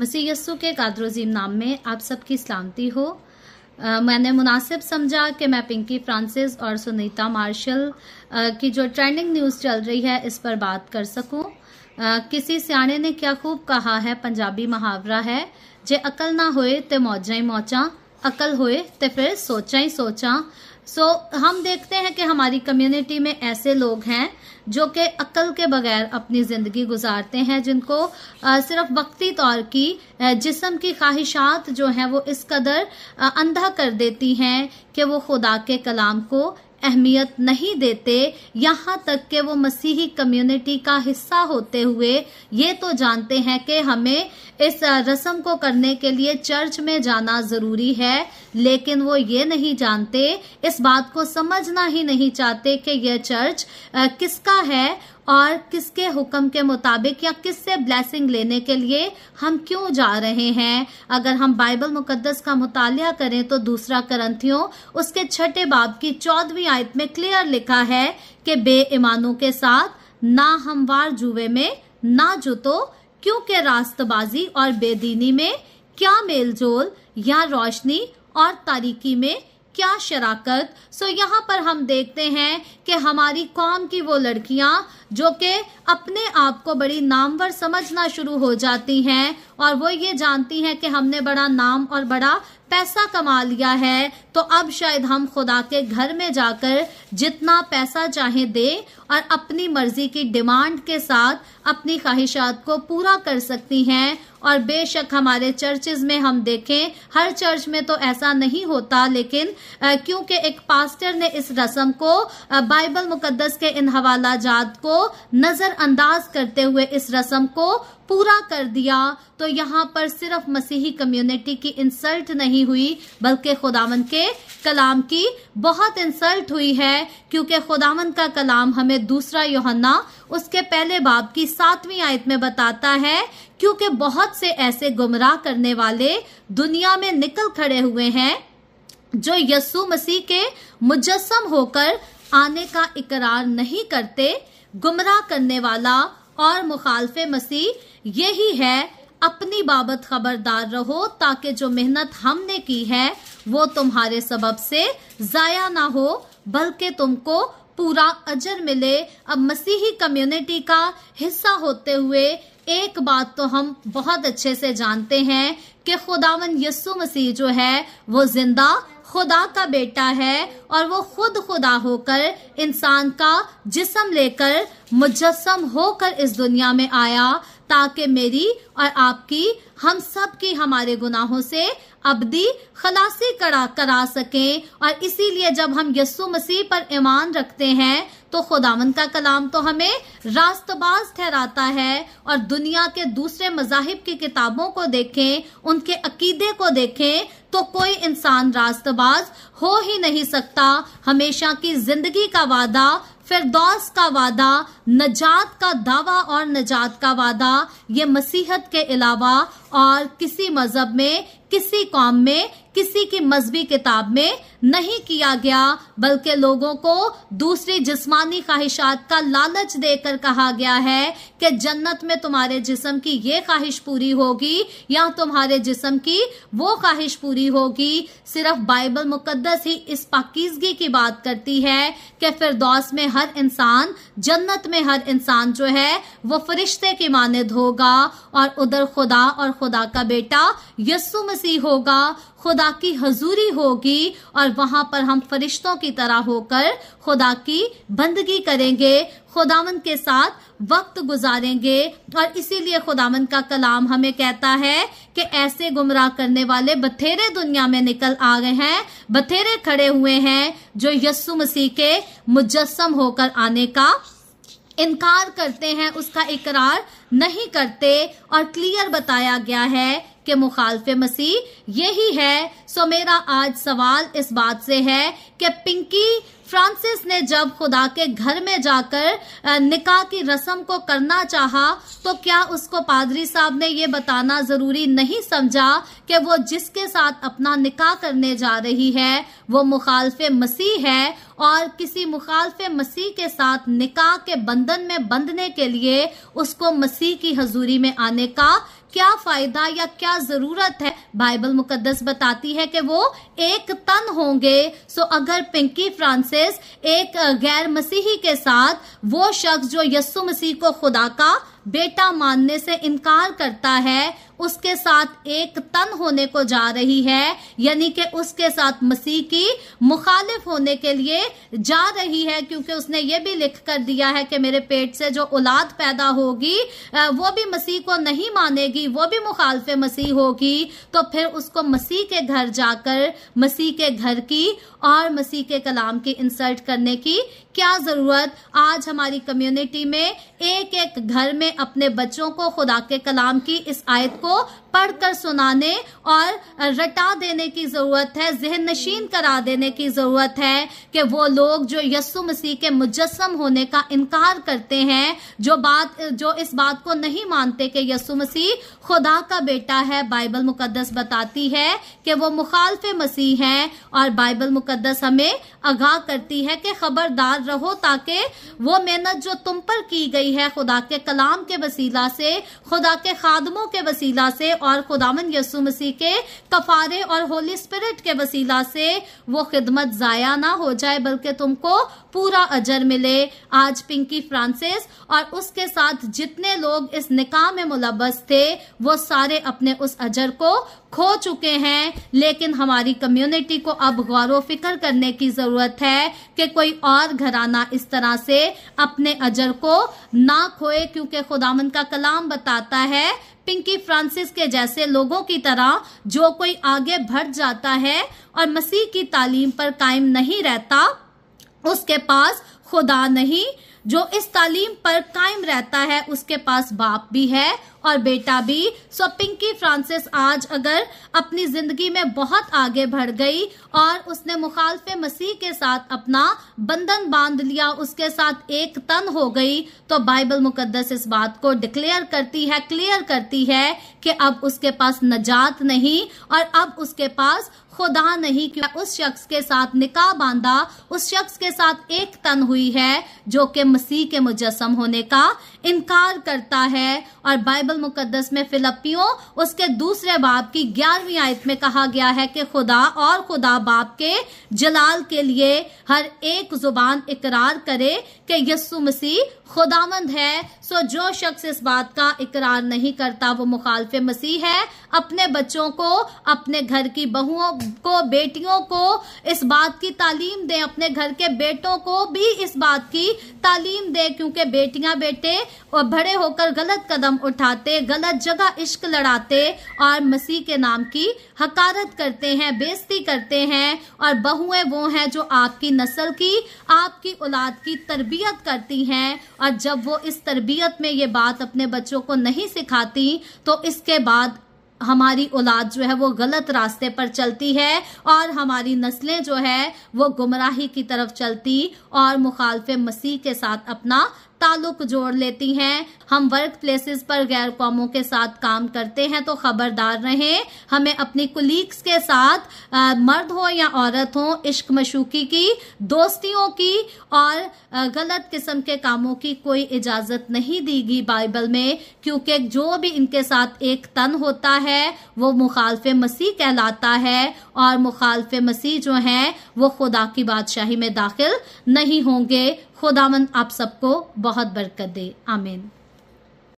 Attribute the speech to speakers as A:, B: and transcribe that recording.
A: मसीह यस्सु के कादरोजीम नाम में आप सबकी सलामती हो आ, मैंने मुनासिब समझा कि मैं पिंकी फ्रांसिस और सुनीता मार्शल आ, की जो ट्रेंडिंग न्यूज़ चल रही है इस पर बात कर सकूं आ, किसी सियाने ने क्या खूब कहा है पंजाबी मुहावरा है जे अकल ना होए ते मौजा ही मौचा अकल होए ते फिर सोचा ही सोचा सो so, हम देखते हैं कि हमारी कम्युनिटी में ऐसे लोग हैं जो कि अक्ल के बगैर अपनी ज़िंदगी गुजारते हैं जिनको आ, सिर्फ वक्ती तौर की जिसम की ख्वाहिशात जो हैं वो इस कदर आ, अंधा कर देती हैं कि वो खुदा के कलाम को अहमियत नहीं देते यहाँ तक के वो मसीही कम्युनिटी का हिस्सा होते हुए ये तो जानते हैं कि हमें इस रस्म को करने के लिए चर्च में जाना जरूरी है लेकिन वो ये नहीं जानते इस बात को समझना ही नहीं चाहते कि यह चर्च किसका है और किसके हुक्म के मुताबिक या किससे ब्लैसिंग लेने के लिए हम क्यों जा रहे हैं अगर हम बाइबल मुकद्दस का मुताल करें तो दूसरा करंथियों उसके छठे बाब की चौदहवीं आयत में क्लियर लिखा है कि बेईमानों के साथ ना हमवार जुए में ना जुतो क्योंकि रास्तबाजी और बेदीनी में क्या मेलजोल या रोशनी और तारीकी में क्या शराकत सो यहाँ पर हम देखते हैं कि हमारी कौम की वो लड़कियां जो कि अपने आप को बड़ी नामवर समझना शुरू हो जाती हैं और वो ये जानती हैं कि हमने बड़ा नाम और बड़ा पैसा कमा लिया है तो अब शायद हम खुदा के घर में जाकर जितना पैसा चाहे दे और अपनी मर्जी की डिमांड के साथ अपनी ख्वाहिशात को पूरा कर सकती हैं और बेशक हमारे चर्चेज में हम देखें हर चर्च में तो ऐसा नहीं होता लेकिन क्योंकि एक पास्टर ने इस रस्म को बाइबल मुकद्दस के इन हवाला जात को नजर नज़रअंदाज करते हुए इस रस्म को पूरा कर दिया तो यहाँ पर सिर्फ मसीही कम्युनिटी की इंसल्ट नहीं हुई बल्कि खुदावन के कलाम की बहुत इंसल्ट हुई है क्योंकि खुदावन का कलाम हमें दूसरा योहन्ना उसके पहले बाब की सातवीं आयत में बताता है क्योंकि बहुत से ऐसे गुमराह करने वाले दुनिया में निकल खड़े हुए हैं जो यस्सु मसीह के मुजस्म होकर आने का इकरार नहीं करते गुमराह करने वाला और मुखालफ मसीह यही है अपनी बाबत खबरदार रहो ताकि जो मेहनत हमने की है वो तुम्हारे सबब से जाया ना हो बल्कि तुमको पूरा अजर मिले अब मसीही कम्युनिटी का हिस्सा होते हुए एक बात तो हम बहुत अच्छे से जानते हैं कि खुदावन यस्सु मसीह जो है वो जिंदा खुदा का बेटा है और वो खुद खुदा होकर इंसान का जिसम लेकर मुजस्म होकर इस दुनिया में आया ताकि मेरी और आपकी हम सब की हमारे गुनाहों से अबदी खलासी करा करा सकें और इसीलिए जब हम यस्सु मसीह पर ईमान रखते हैं तो खुदावन का कलाम तो हमें रास्तबाज ठहराता है और दुनिया के दूसरे मजाहिब की किताबों को देखें उनके अकीदे को देखें तो कोई इंसान रास्तबाज हो ही नहीं सकता हमेशा की जिंदगी का वादा फिरदौस का वादा नजात का दावा और नजात का वादा ये मसीहत के अलावा और किसी मजहब में किसी कौम में किसी की मजहबी किताब में नहीं किया गया बल्कि लोगों को दूसरी जिस्मानी ख्वाहिशात का लालच देकर कहा गया है कि जन्नत में तुम्हारे जिस्म की ये ख्वाहिश पूरी होगी या तुम्हारे जिस्म की वो ख्वाहिश पूरी होगी सिर्फ बाइबल मुकद्दस ही इस पाकिजगी की बात करती है कि फिरदौस में हर इंसान जन्नत में हर इंसान जो है वो फरिश्ते की मानद होगा और उधर खुदा और खुदा का बेटा यस्सु मसीह होगा खुदा खुदा की हजूरी होगी और वहां पर हम फरिश्तों की तरह होकर खुदा की बंदगी करेंगे खुदावन के साथ वक्त गुजारेंगे और इसीलिए खुदावन का कलाम हमें कहता है कि ऐसे गुमराह करने वाले बथेरे दुनिया में निकल आ गए हैं बथेरे खड़े हुए हैं जो यस्सु मसीह के मुजस्म होकर आने का इनकार करते हैं उसका इकरार नहीं करते और क्लियर बताया गया है के मुखालफ मसीह यही है सो मेरा आज सवाल इस बात से है कि पिंकी फ्रांसिस ने जब खुदा के घर में जाकर निकाह की रस्म को करना चाहा तो क्या उसको पादरी साहब ने ये बताना जरूरी नहीं समझा कि वो जिसके साथ अपना निकाह करने जा रही है वो मुखालफ मसीह है और किसी मुखालफ मसीह के साथ निकाह के बंधन में बंधने के लिए उसको मसीह की हजूरी में आने का क्या फायदा या क्या जरूरत है बाइबल मुकद्दस बताती है कि वो एक तन होंगे सो अगर पिंकी फ्रांसिस एक गैर मसीही के साथ वो शख्स जो यस्सु मसीह को खुदा का बेटा मानने से इनकार करता है उसके साथ एक तन होने को जा रही है यानी कि उसके साथ मसीह की मुखालिफ होने के लिए जा रही है क्योंकि उसने ये भी लिख कर दिया है कि मेरे पेट से जो औलाद पैदा होगी वो भी मसीह को नहीं मानेगी वो भी मुखालफ मसीह होगी तो फिर उसको मसीह के घर जाकर मसीह के घर की और मसीह के कलाम की इंसल्ट करने की क्या जरूरत आज हमारी कम्युनिटी में एक एक घर में अपने बच्चों को खुदा के कलाम की इस आयत को पढ़कर सुनाने और रटा देने की जरूरत है जहन नशीन करा देने की जरूरत है कि वो लोग जो यस्सु मसीह के मुजस्म होने का इनकार करते हैं जो बात जो इस बात को नहीं मानते कि यस्सु मसीह खुदा का बेटा है बाइबल मुकदस बताती है कि वो मुखालफ मसीह है और बाइबल मुकदस हमें आगाह करती है कि खबरदार रहो ताकि वो मेहनत जो तुम पर की गई है खुदा के कलाम के वसीला से खुदा के खादमों के वसीला से और खुदामन यसु मसीह के कफारे और होली स्पिरिट के वसीला से वो खिदमत जाया ना हो जाए बल्कि तुमको पूरा अजर मिले आज पिंकी फ्रांसिस और उसके साथ जितने लोग इस निकाह में मुलबस थे वो सारे अपने उस अजर को खो चुके हैं लेकिन हमारी कम्युनिटी को अब गौर फिक्र करने की जरूरत है कि कोई और घराना इस तरह से अपने अजर को ना खोए क्योंकि खुदामन का कलाम बताता है पिंकी फ्रांसिस के जैसे लोगों की तरह जो कोई आगे बढ़ जाता है और मसीह की तालीम पर कायम नहीं रहता उसके पास खुदा नहीं जो इस तालीम पर कायम रहता है उसके पास बाप भी है और बेटा भी सो पिंकी फ्रांसिस आज अगर अपनी जिंदगी में बहुत आगे बढ़ गई और उसने मुखालफ मसीह के साथ अपना बंधन बांध लिया उसके साथ एक तन हो गई तो बाइबल मुकद्दस इस बात को डिक्लेयर करती है क्लियर करती है कि अब उसके पास नजात नहीं और अब उसके पास खुदा नहीं क्यों उस शख्स के साथ निकाह बांधा उस शख्स के साथ एक तन हुई है जो कि मसीह के मुजस्म होने का इनकार करता है और बाइबल मुकद्दस में फिलपियों उसके दूसरे बाप की ग्यारहवीं आयत में कहा गया है कि खुदा और खुदा बाप के जलाल के लिए हर एक जुबान इकरार करे कि यस्सु मसीह खुदामंद है सो जो शख्स इस बात का इकरार नहीं करता वो मुखालफ मसीह है अपने बच्चों को अपने घर की बहुओं को बेटियों को इस बात की तालीम दें अपने घर के बेटों को भी इस बात की तालीम दें क्योंकि बेटियां बेटे और बड़े होकर गलत कदम उठाते गलत जगह इश्क लड़ाते और मसीह के नाम की हकारत करते हैं बेजती करते हैं और बहुएं वो हैं जो आपकी नस्ल की आपकी औलाद की तरबियत करती हैं और जब वो इस तरबियत में ये बात अपने बच्चों को नहीं सिखाती तो इसके बाद हमारी औलाद जो है वो गलत रास्ते पर चलती है और हमारी नस्लें जो है वो गुमराही की तरफ चलती और मुखालफ मसीह के साथ अपना ताल्लुक जोड़ लेती हैं हम वर्क प्लेसेस पर गैर कौमों के साथ काम करते हैं तो खबरदार रहें हमें अपनी कुलीग्स के साथ आ, मर्द हो या औरत हो इश्क मशूकी की दोस्तियों की और आ, गलत किस्म के कामों की कोई इजाजत नहीं दीगी बाइबल में क्योंकि जो भी इनके साथ एक तन होता है वो मुखालफ मसीह कहलाता है और मुखालफ मसीह जो है वो खुदा की बादशाही में दाखिल नहीं होंगे खुदावन आप सबको बहुत बरकत दे आमीन